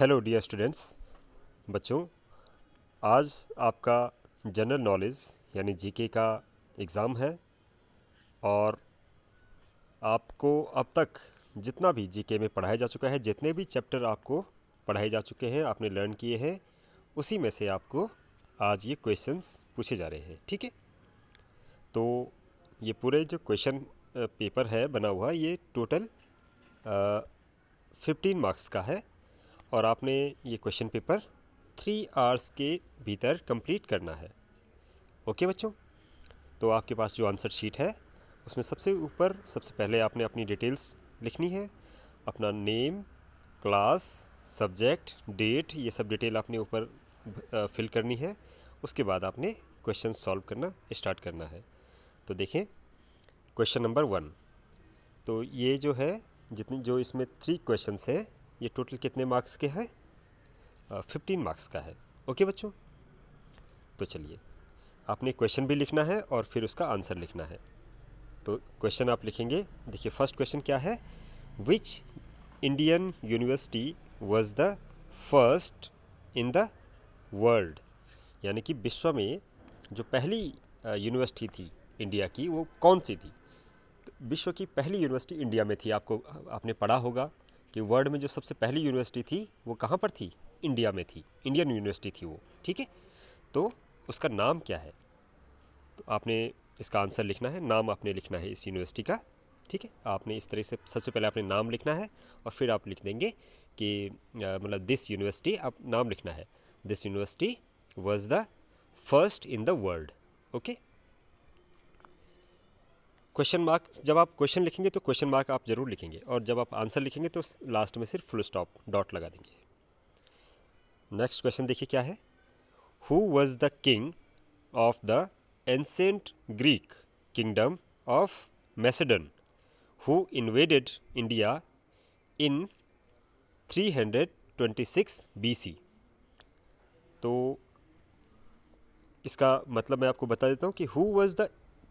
hello dear students बच्चों आज आपका जनरल नॉलेज यानी जीके का एग्ज़ाम है और आपको अब तक जितना भी जीके में पढ़ाया जा चुका है जितने भी चैप्टर आपको पढ़ाए जा चुके हैं आपने लर्न किए हैं उसी में से आपको आज ये क्वेश्चंस पूछे जा रहे हैं ठीक है तो ये पूरे जो क्वेश्चन पेपर है बना हुआ ये टोटल फिफ्टीन मार्क्स का है और आपने ये क्वेश्चन पेपर थ्री आवर्स के भीतर कंप्लीट करना है ओके बच्चों तो आपके पास जो आंसर शीट है उसमें सबसे ऊपर सबसे पहले आपने अपनी डिटेल्स लिखनी है अपना नेम क्लास सब्जेक्ट डेट ये सब डिटेल आपने ऊपर फिल करनी है उसके बाद आपने क्वेश्चन सॉल्व करना स्टार्ट करना है तो देखें क्वेश्चन नंबर वन तो ये जो है जितनी जो इसमें थ्री क्वेश्चंस हैं ये टोटल कितने मार्क्स के हैं फिफ्टीन मार्क्स का है ओके बच्चों तो चलिए आपने क्वेश्चन भी लिखना है और फिर उसका आंसर लिखना है तो क्वेश्चन आप लिखेंगे देखिए फर्स्ट क्वेश्चन क्या है which Indian university was the first in the world यानी कि विश्व में जो पहली यूनिवर्सिटी थी इंडिया की वो कौन सी थी तो विश्व की पहली यूनिवर्सिटी इंडिया में थी आपको आपने पढ़ा होगा कि वर्ल्ड में जो सबसे पहली यूनिवर्सिटी थी वो कहाँ पर थी इंडिया में थी इंडियन यूनिवर्सिटी थी वो ठीक है तो उसका नाम क्या है तो आपने इसका आंसर लिखना है नाम आपने लिखना है इस यूनिवर्सिटी का ठीक है आपने इस तरह से सबसे पहले आपने नाम लिखना है और फिर आप लिख देंगे कि मतलब दिस यूनिवर्सिटी आप नाम लिखना है this university was the first in the world okay question mark जब आप क्वेश्चन लिखेंगे तो क्वेश्चन मार्क आप जरूर लिखेंगे और जब आप आंसर लिखेंगे तो लास्ट में सिर्फ फुल स्टॉप डॉट लगा देंगे नेक्स्ट क्वेश्चन देखिए क्या है who was the king of the ancient Greek kingdom of Macedon who invaded India in 326 BC तो इसका मतलब मैं आपको बता देता हूँ कि who was the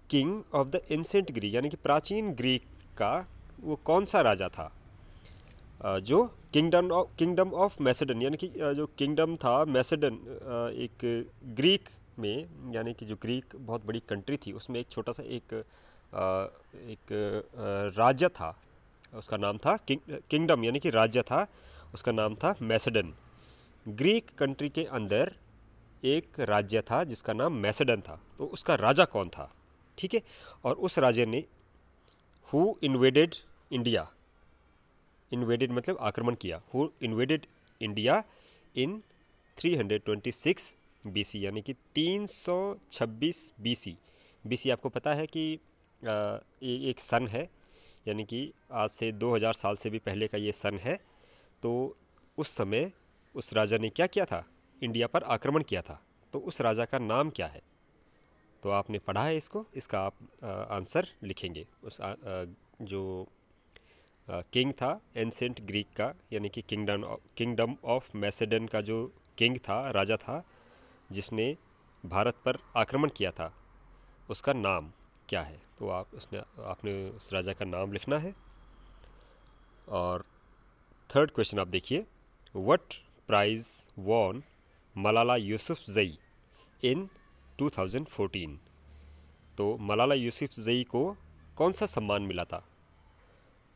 king of the ancient Greek यानी कि प्राचीन ग्रीक का वो कौन सा राजा था जो kingdom of kingdom of Macedon यानी कि जो किंगडम था मैसेडन एक ग्रीक में यानी कि जो ग्रीक बहुत बड़ी कंट्री थी उसमें एक छोटा सा एक एक राज्य था उसका नाम था किंगडम यानी कि राज्य था उसका नाम था मैसेडन ग्रीक कंट्री के अंदर एक राज्य था जिसका नाम मैसेडन था तो उसका राजा कौन था ठीक है और उस राजा ने हु इन्वेडेड इंडिया इन्वेडेड मतलब आक्रमण किया who invaded India in 326 BC यानी कि 326 बीसी बीसी आपको पता है कि आ, एक सन है यानी कि आज से 2000 साल से भी पहले का ये सन है तो उस समय उस राजा ने क्या किया था इंडिया पर आक्रमण किया था तो उस राजा का नाम क्या है तो आपने पढ़ा है इसको इसका आप आंसर लिखेंगे उस आ, जो आ, किंग था एंसेंट ग्रीक का यानी कि किंगडम किंगडम ऑफ मैसेडन का जो किंग था राजा था जिसने भारत पर आक्रमण किया था उसका नाम क्या है तो आप उसने आपने उस राजा का नाम लिखना है और थर्ड क्वेश्चन आप देखिए what prize won Malala Yousafzai in 2014 तो मलाला यूसुफ जई को कौन सा सम्मान मिला था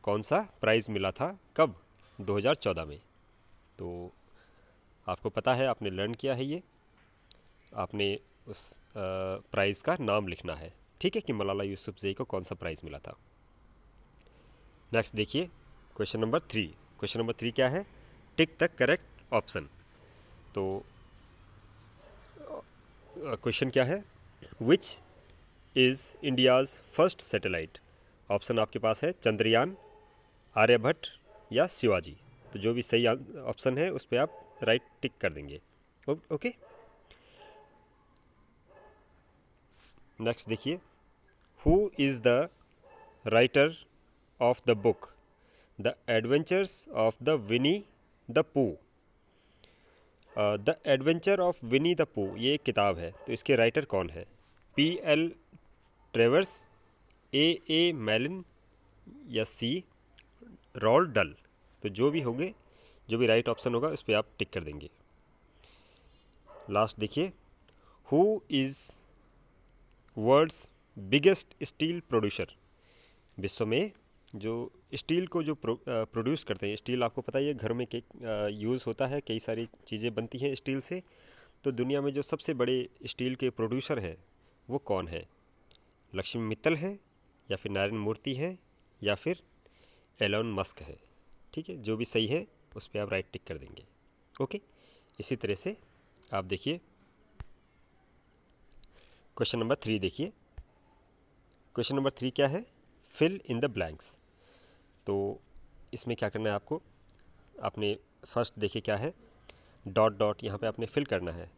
कौन सा प्राइज़ मिला था कब 2014 में तो आपको पता है आपने लर्न किया है ये आपने उस प्राइज़ का नाम लिखना है ठीक है कि मलाला यूसुफ जई को कौन सा प्राइज़ मिला था नेक्स्ट देखिए question number three question number three क्या है टिक द करेक्ट ऑप्शन तो क्वेश्चन क्या है which is India's first satellite option आपके पास है चंद्रयान आर्यभट्ट या शिवाजी तो जो भी सही ऑप्शन है उस पर आप राइट टिक कर देंगे ओके नेक्स्ट देखिए who is the writer of the book the adventures of the Winnie the Pooh the adventure of Winnie the Pooh ये एक किताब है तो इसके राइटर कौन है पी एल ट्रेवर्स ए ए मैलिन या सी रॉल डल तो जो भी होंगे जो भी राइट ऑप्शन होगा उस पर आप टिक कर देंगे लास्ट देखिए who is world's biggest steel producer विश्व में जो स्टील को जो प्रोड्यूस करते हैं स्टील आपको पता ही है घर में के यूज़ होता है कई सारी चीज़ें बनती हैं स्टील से तो दुनिया में जो सबसे बड़े स्टील के प्रोड्यूसर हैं वो कौन है लक्ष्मी मित्तल हैं या फिर नारायण मूर्ति हैं या फिर एलोन मस्क है ठीक है जो भी सही है उस पर आप राइट टिक कर देंगे ओके इसी तरह से आप देखिए क्वेश्चन नंबर थ्री देखिए क्वेश्चन नंबर थ्री क्या है फिल इन द ब्लैंक्स तो इसमें क्या करना है आपको आपने फर्स्ट देखिए क्या है डॉट डॉट यहाँ पे आपने फिल करना है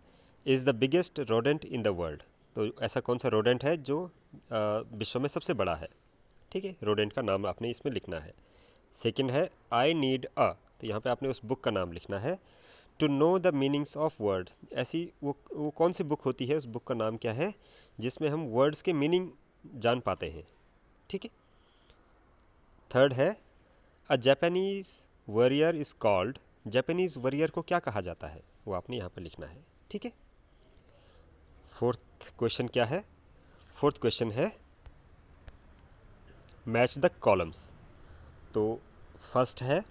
is the biggest rodent in the world तो ऐसा कौन सा रोडेंट है जो विश्व में सबसे बड़ा है ठीक है रोडेंट का नाम आपने इसमें लिखना है सेकेंड है आई नीड अ तो यहाँ पे आपने उस बुक का नाम लिखना है to know the meanings of word ऐसी वो वो कौन सी बुक होती है उस बुक का नाम क्या है जिसमें हम वर्ड्स के मीनिंग जान पाते हैं ठीक है थर्ड है a Japanese warrior is called Japanese warrior को क्या कहा जाता है वो आपने यहाँ पर लिखना है ठीक है फोर्थ क्वेश्चन क्या है फोर्थ क्वेश्चन है मैच द कॉलम्स तो फर्स्ट है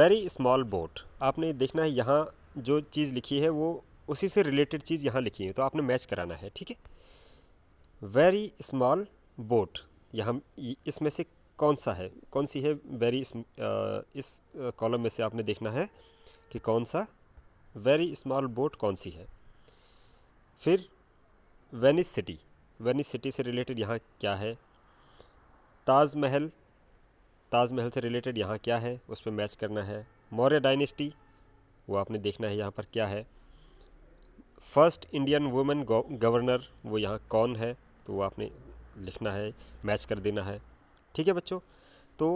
वेरी स्मॉल बोट आपने देखना है यहाँ जो चीज़ लिखी है वो उसी से रिलेटेड चीज़ यहाँ लिखी है तो आपने मैच कराना है ठीक है वेरी स्मॉल बोट यहाँ इसमें से कौन सा है कौन सी है वेरी uh, इस कॉलम uh, में से आपने देखना है कि कौन सा वेरी स्मॉल बोट कौन सी है फिर वेनिस सिटी वेनिस सिटी से रिलेटेड यहाँ क्या है ताजमहल ताजमहल से रिलेटेड यहाँ क्या है उस पर मैच करना है मौर्य डायनेस्टी वो आपने देखना है यहाँ पर क्या है फर्स्ट इंडियन वुमेन गवर्नर वो यहाँ कौन है तो वो आपने लिखना है मैच कर देना है ठीक है बच्चों तो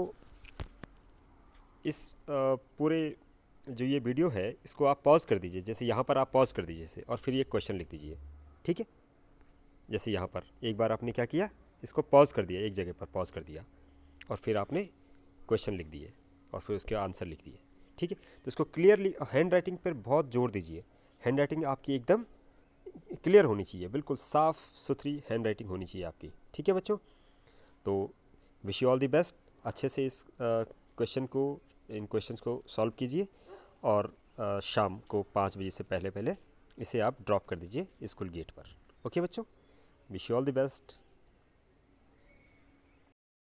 इस पूरे जो ये वीडियो है इसको आप पॉज कर दीजिए जैसे यहाँ पर आप पॉज कर दीजिए इसे और फिर ये क्वेश्चन लिख दीजिए ठीक है जैसे यहाँ पर एक बार आपने क्या किया इसको पॉज कर दिया एक जगह पर पॉज कर दिया और फिर आपने क्वेश्चन लिख दिए और फिर उसके आंसर लिख दिए ठीक है तो इसको क्लियरली हैंड राइटिंग पर बहुत जोर दीजिए हैंड राइटिंग आपकी एकदम क्लियर होनी चाहिए बिल्कुल साफ़ सुथरी हैंड राइटिंग होनी चाहिए आपकी ठीक है बच्चों तो wish you all the best अच्छे से इस क्वेश्चन को इन क्वेश्चन को सॉल्व कीजिए और आ, शाम को पाँच बजे से पहले पहले इसे आप ड्रॉप कर दीजिए स्कूल गेट पर ओके बच्चों wish you all the best